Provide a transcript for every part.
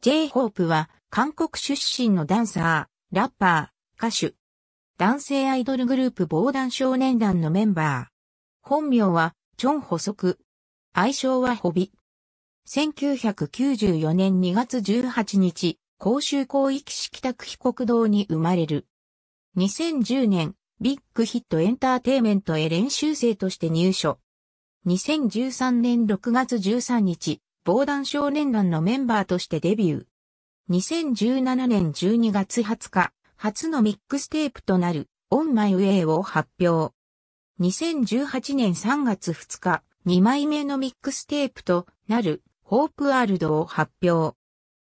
J-Hope は韓国出身のダンサー、ラッパー、歌手、男性アイドルグループ防弾少年団のメンバー。本名はチョン・ホソク。愛称はホビ。1994年2月18日、公州広域式宅被告堂に生まれる。2010年、ビッグヒットエンターテイメントへ練習生として入所。2013年6月13日、防弾少年団のメンバーとしてデビュー。2017年12月20日、初のミックステープとなる、オンマイウェイを発表。2018年3月2日、2枚目のミックステープとなる、ホープワールドを発表。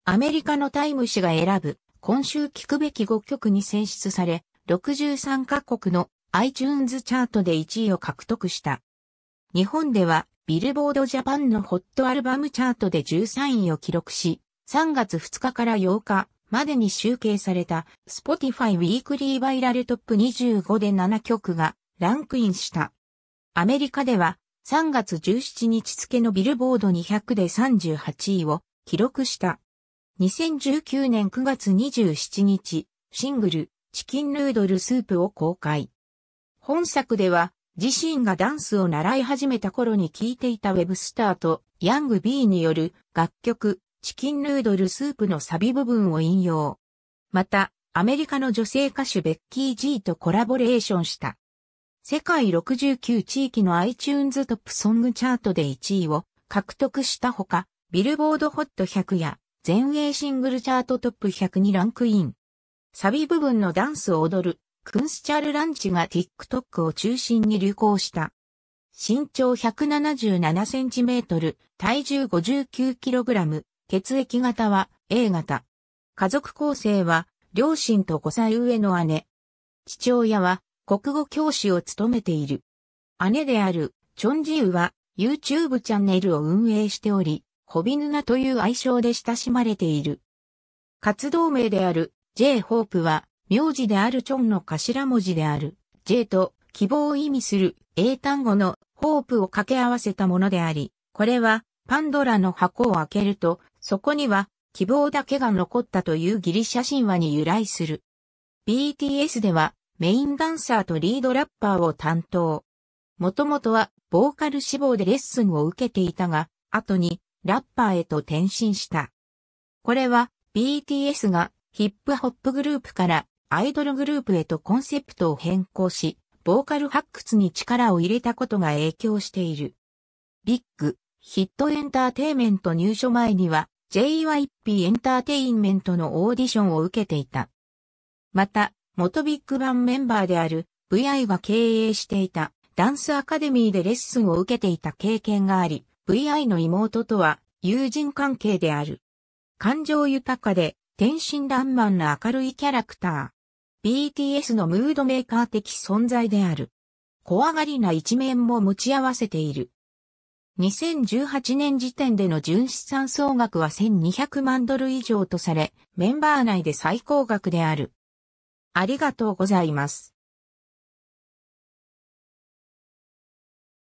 アメリカのタイム誌が選ぶ、今週聞くべき5曲に選出され、63カ国の iTunes チャートで1位を獲得した。日本ではビルボードジャパンのホットアルバムチャートで13位を記録し、3月2日から8日までに集計された Spotify ウィークリーバイラルトップ25で7曲がランクインした。アメリカでは3月17日付のビルボード200で38位を記録した。2019年9月27日、シングル、チキンヌードルスープを公開。本作では、自身がダンスを習い始めた頃に聴いていたウェブスターとヤングビーによる楽曲チキンヌードルスープのサビ部分を引用。また、アメリカの女性歌手ベッキー・ジーとコラボレーションした。世界69地域の iTunes トップソングチャートで1位を獲得したほか、ビルボードホット100や全英シングルチャートトップ100にランクイン。サビ部分のダンスを踊るクンスチャルランチが TikTok を中心に流行した。身長1 7 7トル、体重5 9ラム、血液型は A 型。家族構成は、両親と5歳上の姉。父親は、国語教師を務めている。姉である、チョンジウは、YouTube チャンネルを運営しており、ホビヌナという愛称で親しまれている。活動名である、J-Hope は、名字であるチョンの頭文字である J と希望を意味する英単語のホープを掛け合わせたものであり、これはパンドラの箱を開けると、そこには希望だけが残ったというギリシャ神話に由来する。BTS ではメインダンサーとリードラッパーを担当。もともとはボーカル志望でレッスンを受けていたが、後にラッパーへと転身した。これは BTS がヒップホップグループからアイドルグループへとコンセプトを変更し、ボーカル発掘に力を入れたことが影響している。ビッグ、ヒットエンターテイメント入所前には JYP エンターテインメントのオーディションを受けていた。また、元ビッグバンメンバーである VI が経営していたダンスアカデミーでレッスンを受けていた経験があり、VI の妹とは友人関係である。感情豊かで天真爛漫な明るいキャラクター。BTS のムードメーカー的存在である。怖がりな一面も持ち合わせている。2018年時点での純資産総額は1200万ドル以上とされ、メンバー内で最高額である。ありがとうございます。